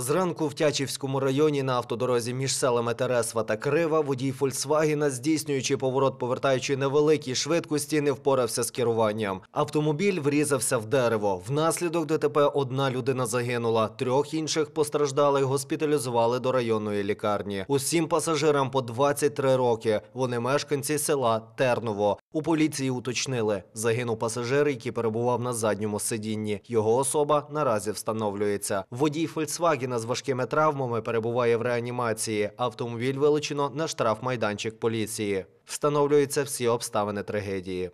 Зранку в Тячівському районі на автодорозі між селами Тересва та Крива водій Фольксвагена, здійснюючи поворот, повертаючи невеликій швидкості, не впорався з керуванням. Автомобіль врізався в дерево. Внаслідок ДТП одна людина загинула, трьох інших постраждали, госпіталізували до районної лікарні. Усім пасажирам по 23 роки. Вони мешканці села Терново. У поліції уточнили, загинув пасажир, який перебував на задньому сидінні. Його особа наразі встановлюється. Водій Фольксваген. Людина з важкими травмами перебуває в реанімації. Автомобіль вилучено на штрафмайданчик поліції. Встановлюються всі обставини трагедії.